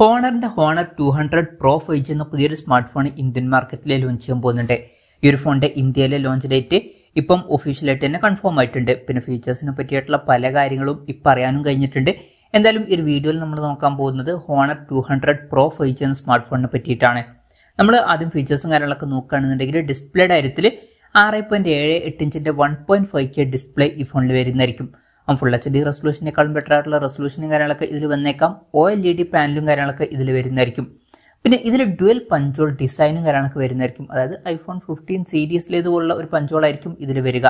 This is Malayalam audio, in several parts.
ഹോണറിന്റെ Honor two hundred pro five G എന്ന പുതിയൊരു സ്മാർട്ട് ഫോൺ ഇന്ത്യൻ മാർക്കറ്റിൽ ലോഞ്ച് ചെയ്യാൻ പോകുന്നുണ്ട് ഈ ഒരു ഫോണിന്റെ ഇന്ത്യയിലെ ലോഞ്ച് ഡേറ്റ് ഇപ്പം ഒഫീഷ്യലായിട്ട് തന്നെ കൺഫേം ആയിട്ടുണ്ട് പിന്നെ ഫീച്ചേഴ്സിനെ പറ്റിയിട്ടുള്ള പല കാര്യങ്ങളും ഇപ്പം അറിയാനും കഴിഞ്ഞിട്ടുണ്ട് എന്തായാലും ഈ ഒരു വീഡിയോയിൽ നമ്മൾ നോക്കാൻ പോകുന്നത് Honor two hundred pro five G എന്ന സ്മാർട്ട് ഫോണിനെ പറ്റിയിട്ടാണ് നമ്മൾ ആദ്യം ഫീച്ചേഴ്സും കാര്യങ്ങളൊക്കെ നോക്കുകയാണെന്നുണ്ടെങ്കിൽ ഡിസ്പ്ലേ കാര്യത്തിൽ ആറ് പോയിന്റ് ഏഴ് എട്ട് ഇഞ്ചിന്റെ one point five K display ഈ ഫോണിൽ വരുന്നതായിരിക്കും ഫുൾ എച്ച് ഡി റെസൊല്യൂഷനേക്കാളും ബെറ്റർ ആയിട്ടുള്ള റെസൊല്യൂഷനും കാര്യങ്ങളൊക്കെ ഇതിൽ വന്നേക്കാം ഒ എൽ ഇ ഡി പാനലും കാര്യങ്ങളൊക്കെ ഇതിൽ വരുന്നതായിരിക്കും പിന്നെ ഇതിൽ ഡ്യുവൽ പഞ്ചോൾ ഡിസൈനും കാര്യങ്ങളൊക്കെ വരുന്നതായിരിക്കും അതായത് ഐഫോൺ ഫിഫ്റ്റീൻ സീരീസിലേതുപോലുള്ള ഒരു പഞ്ചോളായിരിക്കും ഇതിൽ വരിക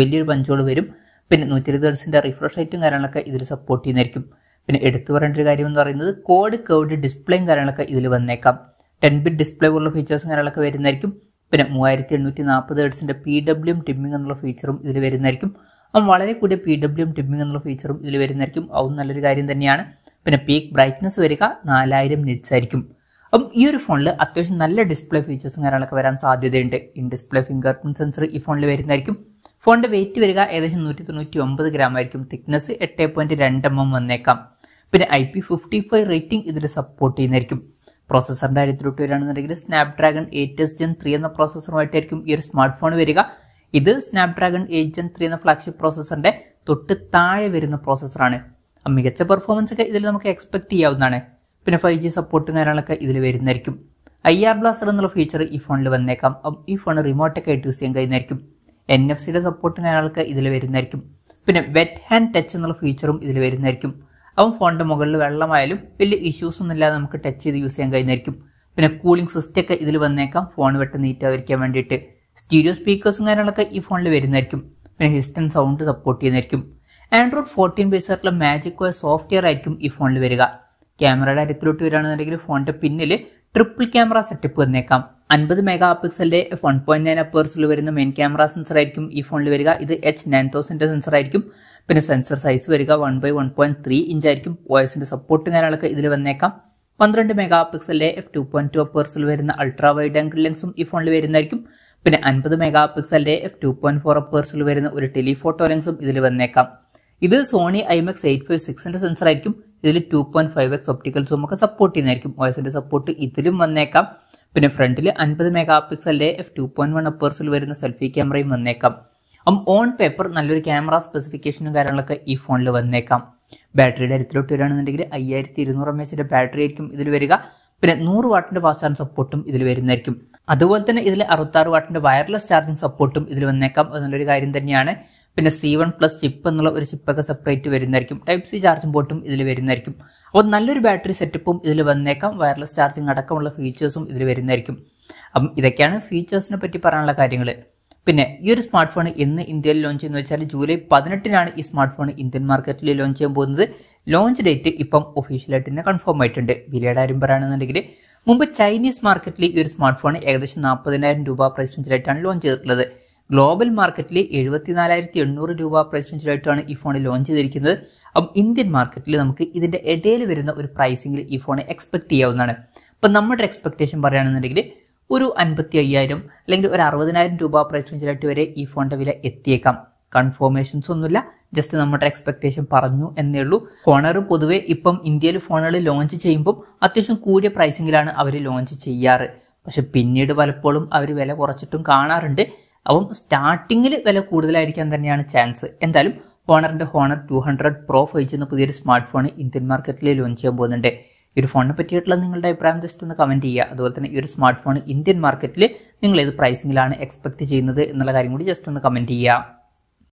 വലിയൊരു പഞ്ചോൾ വരും പിന്നെ നൂറ്റി ഇരുപത് ദിവസത്തിൻ്റെ റിഫ്രഷ് റേറ്റും കാര്യങ്ങളൊക്കെ ഇതിൽ സപ്പോർട്ട് ചെയ്യുന്നതായിരിക്കും പിന്നെ എടുത്തു പറയേണ്ട ഒരു കാര്യം എന്ന് പറയുന്നത് കോഡ് കേർഡ് ഡിസ്പ്ലേയും കാര്യങ്ങളൊക്കെ ഇതിൽ വന്നേക്കാം ടെൻ ബിറ്റ് ഡിസ്പ്ലേ പോലുള്ള ഫീച്ചേഴ്സും കാര്യങ്ങളൊക്കെ വരുന്നതായിരിക്കും പിന്നെ മൂവായിരത്തി എണ്ണൂറ്റി നാൽപ്പത് ഹെർട്സിൻ്റെ പി ഡബ്ല്യു ടിമ്മിംഗ് എന്നുള്ള ഫീച്ചറും ഇതിൽ വരുന്നതായിരിക്കും അപ്പം വളരെ കൂടിയ പി ഡബ്ല്യു എം ടിമ്മിംഗ് എന്നുള്ള ഫീച്ചറും ഇതിൽ വരുന്നതായിരിക്കും അതും നല്ലൊരു കാര്യം തന്നെയാണ് പിന്നെ പീക്ക് ബ്രൈറ്റ്നസ് വരിക നാലായിരം നിറ്റ്സ് ആയിരിക്കും അപ്പം ഈ ഒരു ഫോണിൽ അത്യാവശ്യം നല്ല ഡിസ്പ്ലേ ഫീച്ചേഴ്സും കാര്യങ്ങളൊക്കെ വരാൻ സാധ്യതയുണ്ട് in display finger print sensor ഈ ഫോണിൽ വരുന്നതായിരിക്കും ഫോണിൻ്റെ വെയിറ്റ് വരിക ഏകദേശം നൂറ്റി തൊണ്ണൂറ്റി ഒമ്പത് ഗ്രാം ആയിരിക്കും തിക്നെസ് എട്ട് പോയിന്റ് രണ്ട് എം എം വന്നേക്കാം പിന്നെ I P fifty five rating ഇതിൽ സപ്പോർട്ട് ചെയ്യുന്നതായിരിക്കും പ്രോസസ്സറിൻ്റെ കാര്യത്തിലോട്ട് വരികയാണെന്നുണ്ടെങ്കിൽ Snapdragon eight S Gen three എന്ന പ്രോസസ്സറുമായിട്ടായിരിക്കും ഈ ഒരു സ്മാർട്ട് ഫോൺ വരിക ഇത് സ്നാപ്ഡ്രാഗൺ എയ്റ്റ് ജെൻ ത്രീ എന്ന ഫ്ലാഗ്ഷിപ്പ് പ്രോസസ്സറിന്റെ തൊട്ട് താഴെ വരുന്ന പ്രോസസ്സറാണ് മികച്ച പെർഫോമൻസ് ഒക്കെ ഇതിൽ നമുക്ക് എക്സ്പെക്ട് ചെയ്യാവുന്നതാണ് പിന്നെ ഫൈവ് ജി സപ്പോർട്ടും കാര്യങ്ങളൊക്കെ ഇതിൽ വരുന്നതായിരിക്കും ഐ ആർ ബ്ലാസ്റ്റർ എന്നുള്ള ഫീച്ചർ ഈ ഫോണിൽ വന്നേക്കാം ഈ ഫോൺ റിമോട്ടൊക്കെ ആയിട്ട് യൂസ് ചെയ്യാൻ കഴിയുന്നതായിരിക്കും എൻ എഫ് സിയുടെ സപ്പോർട്ടും കാര്യങ്ങളൊക്കെ ഇതിൽ വരുന്നതായിരിക്കും പിന്നെ വെറ്റ് ഹാൻഡ് ടച്ച് എന്നുള്ള ഫീച്ചറും ഇതിൽ വരുന്നതായിരിക്കും അവൻ ഫോണിൻ്റെ മുകളിൽ വെള്ളമായാലും വലിയ ഇഷ്യൂസ് ഒന്നും ഇല്ലാതെ നമുക്ക് ടച്ച് ചെയ്ത് യൂസ് ചെയ്യാൻ കഴിയുന്നതായിരിക്കും പിന്നെ കൂളിംഗ് സിസ്റ്റൊക്കെ ഇതിൽ വന്നേക്കാം ഫോൺ വെട്ട് നീറ്റാതിരിക്കാൻ വേണ്ടിയിട്ട് സ്റ്റീരിയോ സ്പീക്കേഴ്സും കാര്യങ്ങളൊക്കെ ഈ ഫോണിൽ വരുന്നതായിരിക്കും പിന്നെ ഹിസ്റ്റൻ സൗണ്ട് സപ്പോർട്ട് ചെയ്യുന്നതായിരിക്കും ആൻഡ്രോയിഡ് ഫോർട്ടീൻ ബേസറിലെ മാജിക് ഓയ സോഫ്റ്റ്വെയർ ആയിരിക്കും ഈ ഫോണിൽ വരിക ക്യാമറയുടെ കാര്യത്തിലോട്ട് വരികയാണെന്നുണ്ടെങ്കിൽ ഫോണിന്റെ പിന്നിൽ ട്രിപ്പിൾ ക്യാമറ സെറ്റപ്പ് വന്നേക്കാം അൻപത് മെഗാ പിക്സലിന്റെ വൺ പോയിന്റ് നയൻ അപ്പേഴ്സിൽ വരുന്ന മെയിൻ ക്യാമറ സെൻസർ ആയിരിക്കും ഈ ഫോണിൽ വരിക ഇത് എച്ച് നയൻ തൗസൻഡിന്റെ സെൻസർ ആയിരിക്കും പിന്നെ സെൻസർ സൈസ് വരിക one by one point three inch ആയിരിക്കും വോയിസിന്റെ സപ്പോർട്ടും കാര്യങ്ങളൊക്കെ ഇതിൽ വന്നേക്കാം പന്ത്രണ്ട് മെഗാ പിക്സലിലെ എഫ് ടു പോയിന്റ് ടു അപ്പേഴ്സിൽ വരുന്ന അൾട്രാ വൈഡ് ആംഗിൾ ലെൻസും ഈ ഫോണിൽ വരുന്നതായിരിക്കും പിന്നെ അൻപത് മെഗാ പിക്സലിന്റെ ടു പോയിന്റ് ഫോർ പേഴ്സിൽ വരുന്ന ഒരു ടെലിഫോട്ടോ ലെൻസും ഇതിൽ വന്നേക്കാം ഇത് സോണി ഐമെക്സ് എയ്റ്റ് ഫൈവ് സിക്സിന്റെ സെൻസർ ആയിരിക്കും ഇതിൽ two point five X optical zoom ഒക്കെ സപ്പോർട്ട് ചെയ്യുന്നതായിരിക്കും ഓയസിന്റെ സപ്പോർട്ട് ഇതിലും വന്നേക്കാം പിന്നെ ഫ്രണ്ടിൽ അൻപത് മെഗാ പിക്സലിന്റെ എഫ് ടു പോയിന്റ് വൺ പേഴ്സിൽ വരുന്ന സെൽഫി ക്യാമറയും വന്നേക്കാം അപ്പം ഓൺ പേപ്പർ നല്ലൊരു ക്യാമറ സ്പെസിഫിക്കേഷനും കാര്യങ്ങളൊക്കെ ഈ ഫോണിൽ വന്നേക്കാം ബാറ്ററിയുടെ കാര്യത്തിലോട്ട് വരികയാണെന്നുണ്ടെങ്കിൽ അയ്യായിരത്തി ഇരുന്നൂറ് എം എച്ചിന്റെ ബാറ്ററി ആയിരിക്കും ഇതിൽ വരിക പിന്നെ നൂറ് വാട്ടിന്റെ ഫാസ്റ്റ് ചാർജിംഗ് സപ്പോർട്ടും ഇതിൽ വരുന്നതായിരിക്കും അതുപോലെ തന്നെ ഇതിൽ അറുപത്താറ് വാട്ടിന്റെ വയർലെസ് ചാർജിംഗ് സപ്പോർട്ടും ഇതിൽ വന്നേക്കാം എന്നുള്ളൊരു കാര്യം തന്നെയാണ് പിന്നെ സി വൺ പ്ലസ് ചിപ്പ് എന്നുള്ള ഒരു ചിപ്പൊക്കെ സെപ്പറേറ്റ് വരുന്നതായിരിക്കും ടൈപ്പ് സി ചാർജിംഗ് പോർട്ടും ഇതിൽ വരുന്നതായിരിക്കും അപ്പോൾ നല്ലൊരു ബാറ്ററി സെറ്റപ്പും ഇതിൽ വന്നേക്കാം വയർലെസ് ചാർജിംഗ് അടക്കമുള്ള ഫീച്ചേഴ്സും ഇതിൽ വരുന്നതായിരിക്കും അപ്പം ഇതൊക്കെയാണ് ഫീച്ചേഴ്സിനെ പറ്റി പറയാനുള്ള കാര്യങ്ങൾ പിന്നെ ഈ ഒരു സ്മാർട്ട് ഫോൺ ഇന്ന് ഇന്ത്യയിൽ ലോഞ്ച് ചെയ്യുന്ന വെച്ചാൽ ജൂലൈ പതിനെട്ടിനാണ് ഈ സ്മാർട്ട് ഫോൺ ഇന്ത്യൻ മാർക്കറ്റിൽ ലോഞ്ച് ചെയ്യാൻ പോകുന്നത് ലോഞ്ച് ഡേറ്റ് ഇപ്പം ഒഫീഷ്യലായിട്ട് തന്നെ കൺഫേം ആയിട്ടുണ്ട് വിലയുടെ ആരും പറയുകയാണെന്നുണ്ടെങ്കിൽ മുമ്പ് ചൈനീസ് മാർക്കറ്റിൽ ഈ ഒരു സ്മാർട്ട് ഫോൺ ഏകദേശം നാൽപ്പതിനായിരം രൂപ പ്രൈസ് റേഞ്ചിലായിട്ടാണ് ലോഞ്ച് ചെയ്തിട്ടുള്ളത് ഗ്ലോബൽ മാർക്കറ്റിൽ എഴുപത്തിനാലായിരത്തി എണ്ണൂറ് രൂപ പ്രൈസ് റേഞ്ചിലായിട്ടാണ് ഈ ഫോൺ ലോഞ്ച് ചെയ്തിരിക്കുന്നത് അപ്പം ഇന്ത്യൻ മാർക്കറ്റിൽ നമുക്ക് ഇതിൻ്റെ ഇടയിൽ വരുന്ന ഒരു പ്രൈസിംഗിൽ ഈ ഫോൺ എക്സ്പെക്ട് ചെയ്യാവുന്നതാണ് അപ്പം നമ്മുടെ എക്സ്പെക്ടേഷൻ പറയുകയാണെന്നുണ്ടെങ്കിൽ ഒരു അൻപത്തി അയ്യായിരം അല്ലെങ്കിൽ ഒരു അറുപതിനായിരം രൂപ പ്രൈസ് റേഞ്ചിലായിട്ട് വരെ ഈ ഫോണിന്റെ വില എത്തിയേക്കാം കൺഫോർമേഷൻസ് ഒന്നുമില്ല ജസ്റ്റ് നമ്മുടെ എക്സ്പെക്ടേഷൻ പറഞ്ഞു എന്നേ ഉള്ളൂ ഹോണർ പൊതുവെ ഇപ്പം ഇന്ത്യയിൽ ഫോണുകൾ ലോഞ്ച് ചെയ്യുമ്പോൾ അത്യാവശ്യം കൂടിയ പ്രൈസിങ്ങിലാണ് അവർ ലോഞ്ച് ചെയ്യാറ് പക്ഷെ പിന്നീട് പലപ്പോഴും അവർ വില കുറച്ചിട്ടും കാണാറുണ്ട് അപ്പം സ്റ്റാർട്ടിങ്ങിൽ വില കൂടുതലായിരിക്കാൻ തന്നെയാണ് ചാൻസ് എന്തായാലും ഹോണറിന്റെ Honor two hundred pro five എന്ന പുതിയൊരു സ്മാർട്ട് ഫോൺ ഇന്ത്യൻ മാർക്കറ്റിൽ ലോഞ്ച് ചെയ്യാൻ പോകുന്നുണ്ട് ഈ ഒരു ഫോണിനെ പറ്റിയിട്ടുള്ള നിങ്ങളുടെ അഭിപ്രായം ജസ്റ്റ് ഒന്ന് കമൻറ്റ് ചെയ്യുക അതുപോലെ തന്നെ ഈ ഒരു സ്മാർട്ട് ഫോൺ ഇന്ത്യൻ മാർക്കറ്റിൽ നിങ്ങൾ ഏത് പ്രൈസിങ്ങിലാണ് എക്സ്പെക്ട് ചെയ്യുന്നത് എന്നുള്ള കാര്യം കൂടി ജസ്റ്റ് ഒന്ന് കമൻറ്റ് ചെയ്യുക